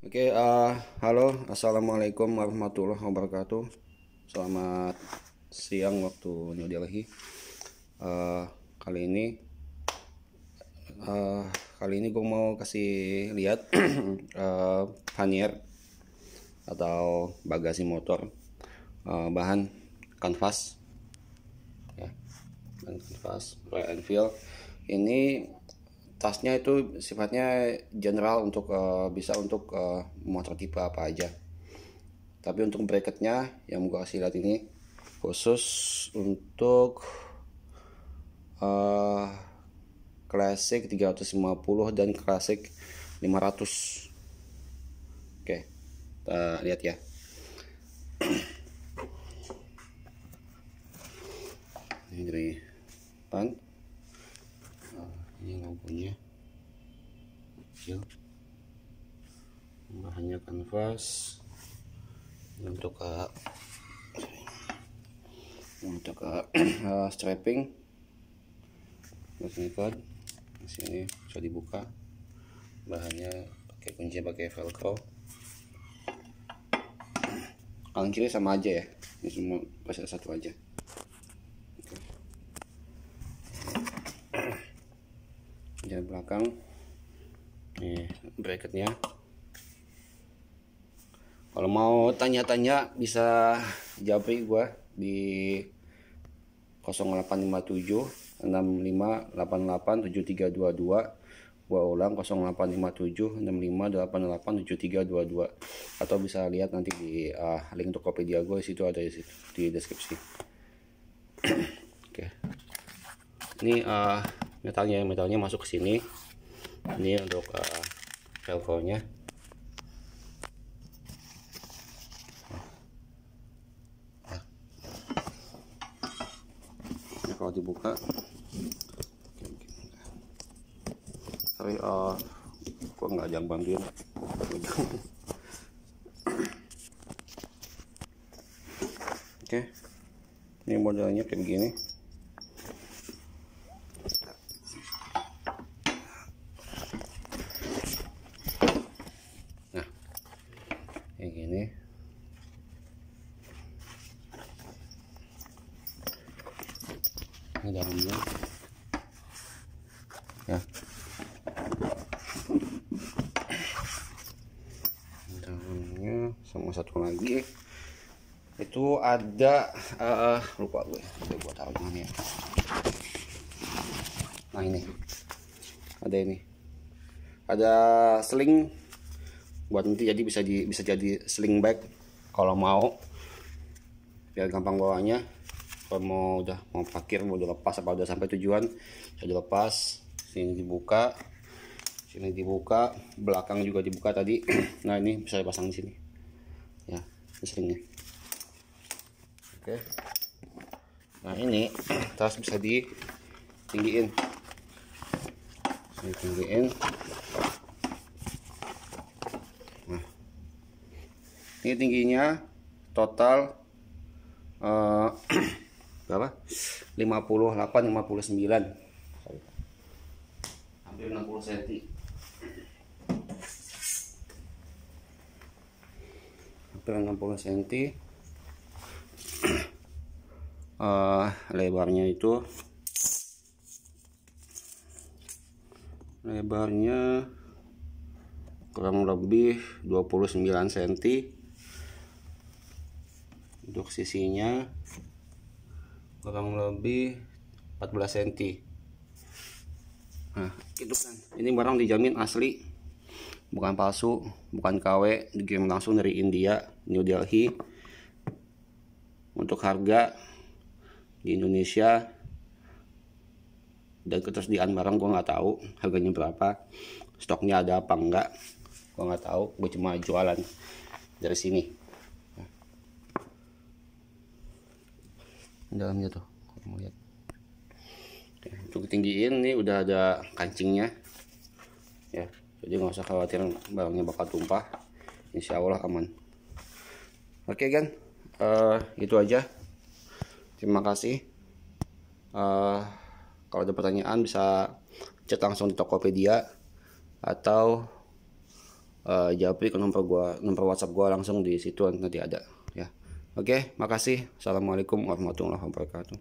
Oke, okay, uh, eh, halo, assalamualaikum warahmatullahi wabarakatuh. Selamat siang waktu New Delhi. Uh, kali ini, uh, kali ini gue mau kasih lihat uh, panier atau bagasi motor, uh, bahan kanvas, ya, bahan kanvas Royal Enfield. Ini tasnya itu sifatnya general untuk uh, bisa untuk uh, eh, motor tipe apa aja tapi untuk bracketnya yang gua kasih lihat ini khusus untuk uh, classic 350 dan classic 500 oke okay, kita lihat ya ini dari ini iya, lampunya kecil iya. bahannya kanvas untuk uh, untuk uh, uh, strapping terus di sini bisa dibuka bahannya pakai kunci pakai velcro kanan kiri sama aja ya ini semua pasal satu aja bagian belakang nih bracketnya kalau mau tanya-tanya bisa japri gua di 0857 65 88 7322 gua ulang 0857 65 88 7322 atau bisa lihat nanti di uh, link Tokopedia gue situ ada di, situ, di deskripsi oke okay. ini uh, metalnya metalnya masuk ke sini ini untuk uh, eh, velcro kalau dibuka sorry uh, eh, kok nggak jambang dia oke okay. ini modelnya kayak gini. ini dalamnya ya dalamnya sama satu lagi itu ada uh, lupa gue gue buat taruh ya nah ini ada ini ada sling buat nanti jadi bisa di bisa jadi sling bag kalau mau biar gampang bawanya mau udah mau parkir mau dilepas apa udah sampai tujuan udah lepas sini dibuka sini dibuka belakang juga dibuka tadi nah ini bisa dipasang di sini ya seringnya oke nah ini tas bisa di tinggiin ini tinggiin nah ini tingginya total uh, berapa 58 59 hampir 60 cm hampir 60 cm uh, lebarnya itu lebarnya kurang lebih 29 cm untuk sisinya kurang lebih 14 cm nah itu kan ini barang dijamin asli bukan palsu bukan KW dikirim langsung dari India New Delhi untuk harga di Indonesia dan ketersediaan barang gue nggak tahu harganya berapa stoknya ada apa enggak gue nggak tahu gue cuma jualan dari sini dalamnya tuh mau lihat ya, cukup tinggiin nih udah ada kancingnya ya jadi nggak usah khawatir barangnya bakal tumpah insya Allah aman oke kan uh, itu aja terima kasih uh, kalau ada pertanyaan bisa chat langsung di Tokopedia atau uh, eh, japri ke nomor gua nomor WhatsApp gua langsung di situ nanti ada Oke, makasih. Assalamualaikum warahmatullahi wabarakatuh.